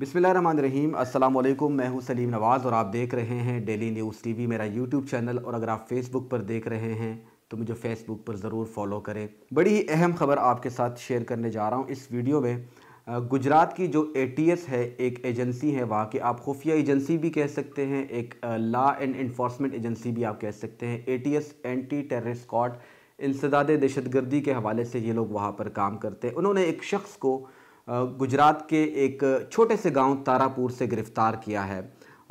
बिसमीम अल्लाम मैं हूं सलीम नवाज़ और आप देख रहे हैं डेली न्यूज़ टीवी मेरा यूट्यूब चैनल और अगर आप फेसबुक पर देख रहे हैं तो मुझे फेसबुक पर ज़रूर फॉलो करें बड़ी ही अहम खबर आपके साथ शेयर करने जा रहा हूं इस वीडियो में गुजरात की जो एटीएस है एक एजेंसी है वहाँ की आप खुफिया एजेंसी भी कह सकते हैं एक लॉ एंड इन्फोर्समेंट एजेंसी भी आप कह सकते हैं ए एंटी टेररिस्ट स्कॉट इंसदाद दहशत गर्दी के हवाले से ये लोग वहाँ पर काम करते हैं उन्होंने एक शख्स को गुजरात के एक छोटे से गांव तारापुर से गिरफ्तार किया है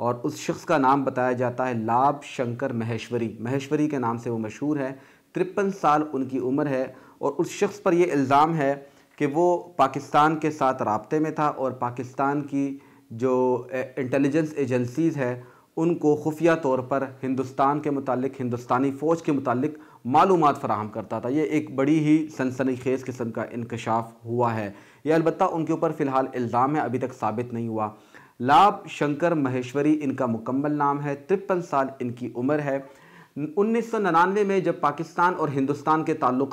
और उस शख्स का नाम बताया जाता है लाभ शंकर महेश्वरी महेश्वरी के नाम से वो मशहूर है तिरपन साल उनकी उम्र है और उस शख्स पर ये इल्ज़ाम है कि वो पाकिस्तान के साथ रबते में था और पाकिस्तान की जो इंटेलिजेंस एजेंसीज़ है उनको खुफिया तौर पर हिंदुस्तान के मतलब हिंदुस्तानी फ़ौज के मतलब मालूम फ़राहम करता था ये एक बड़ी ही सनसनी खेज़ किस्म का इंकशाफ हुआ है यह अलबत् उनके ऊपर फ़िलहाल इल्ज़ाम है अभी तक साबित नहीं हुआ लाभ शंकर महेश्वरी इनका मुकम्मल नाम है तिरपन साल इनकी उम्र है उन्नीस सौ नन्ानवे में जब पाकिस्तान और हिंदुस्तान के ताल्लुक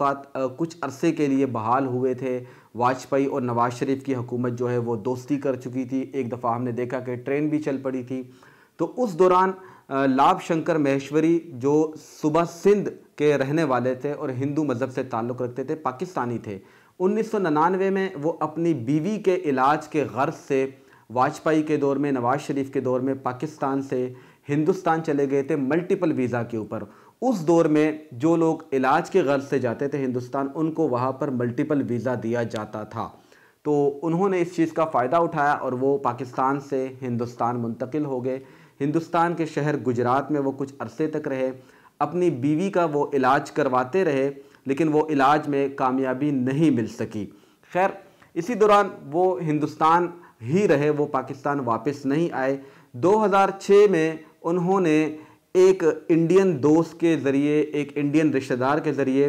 कुछ अरसे के लिए बहाल हुए थे वाजपेयी और नवाज़ शरीफ की हुकूमत जो है वो दोस्ती कर चुकी थी एक दफ़ा हमने देखा कि ट्रेन भी चल पड़ी थी तो उस दौरान लाभ शंकर महेश्वरी जो सुबह सिंध के रहने वाले थे और हिंदू मज़हब से ताल्लुक़ रखते थे पाकिस्तानी थे 1999 में वो अपनी बीवी के इलाज के गर्ज से वाजपेयी के दौर में नवाज़ शरीफ के दौर में पाकिस्तान से हिंदुस्तान चले गए थे मल्टीपल वीज़ा के ऊपर उस दौर में जो लोग इलाज के गर्ज से जाते थे हिंदुस्तान उनको वहाँ पर मल्टीपल वीज़ा दिया जाता था तो उन्होंने इस चीज़ का फ़ायदा उठाया और वो पाकिस्तान से हिंदुस्तान मुंतकिल हो गए हिंदुस्तान के शहर गुजरात में वो कुछ अरसे तक रहे अपनी बीवी का वो इलाज करवाते रहे लेकिन वो इलाज में कामयाबी नहीं मिल सकी खैर इसी दौरान वो हिंदुस्तान ही रहे वो पाकिस्तान वापस नहीं आए 2006 में उन्होंने एक इंडियन दोस्त के ज़रिए एक इंडियन रिश्तेदार के ज़रिए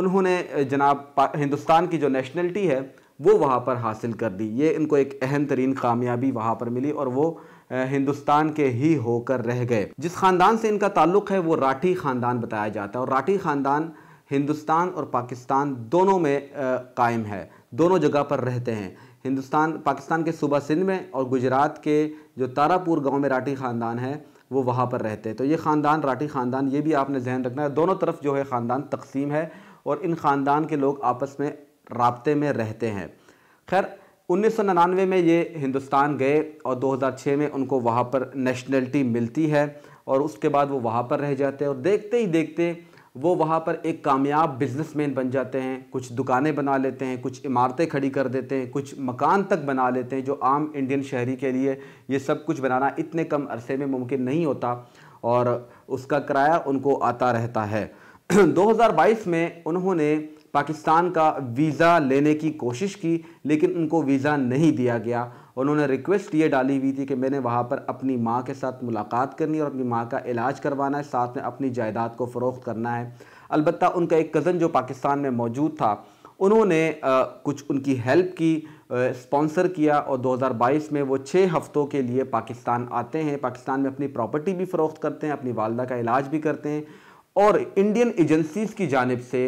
उन्होंने जनाब हिंदुस्तान की जो नेशनलिटी है वो वहाँ पर हासिल कर दी ये इनको एक अहम तरीन कामयाबी वहाँ पर मिली और वो हिंदुस्तान के ही होकर रह गए जिस ख़ानदान से इनका ताल्लुक़ है वो राठी ख़ानदान बताया जाता है और राठी ख़ानदान हिंदुस्तान और पाकिस्तान दोनों में कायम है दोनों जगह पर रहते हैं हिंदुस्तान पाकिस्तान के सूबा सिंध में और गुजरात के जो तारापुर गांव में राठी ख़ानदान है वो वहाँ पर रहते हैं तो ये ख़ानदान राठी ख़ानदान ये भी आपने जहन रखना है दोनों तरफ जो है ख़ानदान तकसीम है और इन ख़ानदान के लोग आपस में रबते में रहते हैं खैर उन्नीस में ये हिंदुस्तान गए और 2006 में उनको वहाँ पर नेशनलिटी मिलती है और उसके बाद वो वहाँ पर रह जाते हैं और देखते ही देखते वो वहाँ पर एक कामयाब बिजनेसमैन बन जाते हैं कुछ दुकानें बना लेते हैं कुछ इमारतें खड़ी कर देते हैं कुछ मकान तक बना लेते हैं जो आम इंडियन शहरी के लिए ये सब कुछ बनाना इतने कम अरसे में मुमकिन नहीं होता और उसका किराया उनको आता रहता है 2022 में उन्होंने पाकिस्तान का वीज़ा लेने की कोशिश की लेकिन उनको वीज़ा नहीं दिया गया उन्होंने रिक्वेस्ट ये डाली हुई थी कि मैंने वहाँ पर अपनी माँ के साथ मुलाकात करनी और अपनी माँ का इलाज करवाना है साथ में अपनी जायदाद को फ़रोख्त करना है अलबत् उनका एक कज़न जो पाकिस्तान में मौजूद था उन्होंने कुछ उनकी हेल्प की स्पॉन्सर किया और 2022 में वो छः हफ्तों के लिए पाकिस्तान आते हैं पाकिस्तान में अपनी प्रॉपर्टी भी फ़रोख्त करते हैं अपनी वालदा का इलाज भी करते हैं और इंडियन एजेंसीज़ की जानब से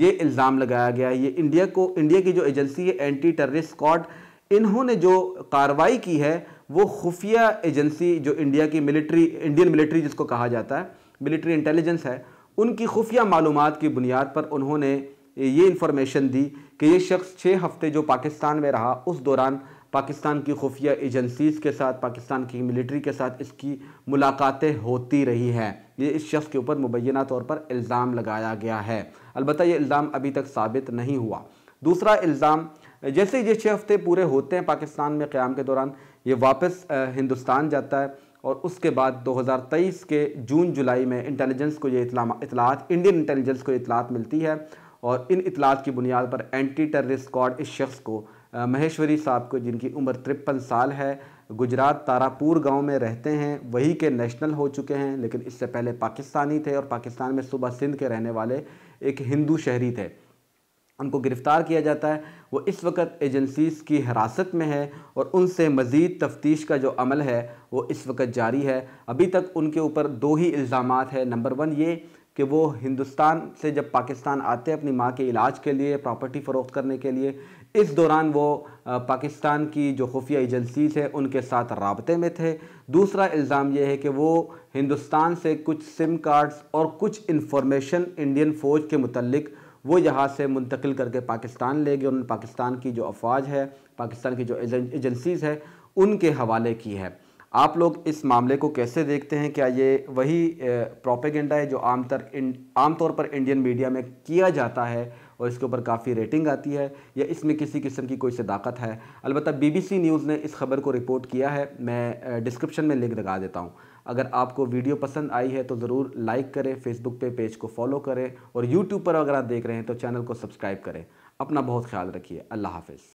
ये इल्ज़ाम लगाया गया है ये इंडिया को इंडिया की जो एजेंसी है एंटी टेररिस्ट स्कॉड इन्होंने जो कार्रवाई की है वो खुफिया एजेंसी जो इंडिया की मिलिट्री इंडियन मिलिट्री जिसको कहा जाता है मिलिट्री इंटेलिजेंस है उनकी खुफिया मालूम की बुनियाद पर उन्होंने ये इन्फॉर्मेशन दी कि ये शख्स छः हफ्ते जो पाकिस्तान में रहा उस दौरान पाकिस्तान की खुफिया एजेंसीज़ के साथ पाकिस्तान की मिलिट्री के साथ इसकी मुलाकातें होती रही हैं ये इस शख्स के ऊपर मुबैना तौर पर इल्ज़ाम लगाया गया है अलबत् ये इल्ज़ाम अभी तक साबित नहीं हुआ दूसरा इल्ज़ाम जैसे ये छः हफ्ते पूरे होते हैं पाकिस्तान में क़्याम के दौरान ये वापस हिंदुस्तान जाता है और उसके बाद 2023 के जून जुलाई में इंटेलिजेंस को ये इतलात इंडियन इंटेलिजेंस को इतलात मिलती है और इन इतलात की बुनियाद पर एंटी टेररिस्ट स्कॉड इस शख्स को महेश्वरी साहब को जिनकी उम्र तिरपन साल है गुजरात तारापुर गांव में रहते हैं वहीं के नेशनल हो चुके हैं लेकिन इससे पहले पाकिस्तानी थे और पाकिस्तान में सुबह सिंध के रहने वाले एक हिंदू शहरी थे उनको गिरफ़्तार किया जाता है वो इस वक्त एजेंसीज़ की हिरासत में है और उनसे मज़ीद तफ्तीश का जो अमल है वो इस वक्त जारी है अभी तक उनके ऊपर दो ही इल्ज़ाम है नंबर वन ये कि वो हिंदुस्तान से जब पाकिस्तान आते हैं अपनी माँ के इलाज के लिए प्रॉपर्टी फ़रोख्त करने के लिए इस दौरान वो पाकिस्तान की जो खुफिया एजेंसीज़ है उनके साथ रबते में थे दूसरा इल्ज़ाम ये है कि वो हिंदुस्तान से कुछ सिम कार्ड्स और कुछ इंफॉर्मेशन इंडियन फ़ौज के मतलब वो यहाँ से मुंतकिल करके पाकिस्तान ले गए उन्होंने पाकिस्तान की जो अफवाज है पाकिस्तान की जो एजेंसीज़ है उनके हवाले की है आप लोग इस मामले को कैसे देखते हैं क्या ये वही प्रोपेगेंडा है जो आमतर आमतौर पर इंडियन मीडिया में किया जाता है और इसके ऊपर काफ़ी रेटिंग आती है या इसमें किसी किस्म की कोई सदाकत है अलबत्त बीबीसी न्यूज़ ने इस खबर को रिपोर्ट किया है मैं डिस्क्रिप्शन में लिंक लगा देता हूँ अगर आपको वीडियो पसंद आई है तो ज़रूर लाइक करें फेसबुक पे पेज को फॉलो करें और यूट्यूब पर अगर आप देख रहे हैं तो चैनल को सब्सक्राइब करें अपना बहुत ख्याल रखिए अल्लाह हाफ़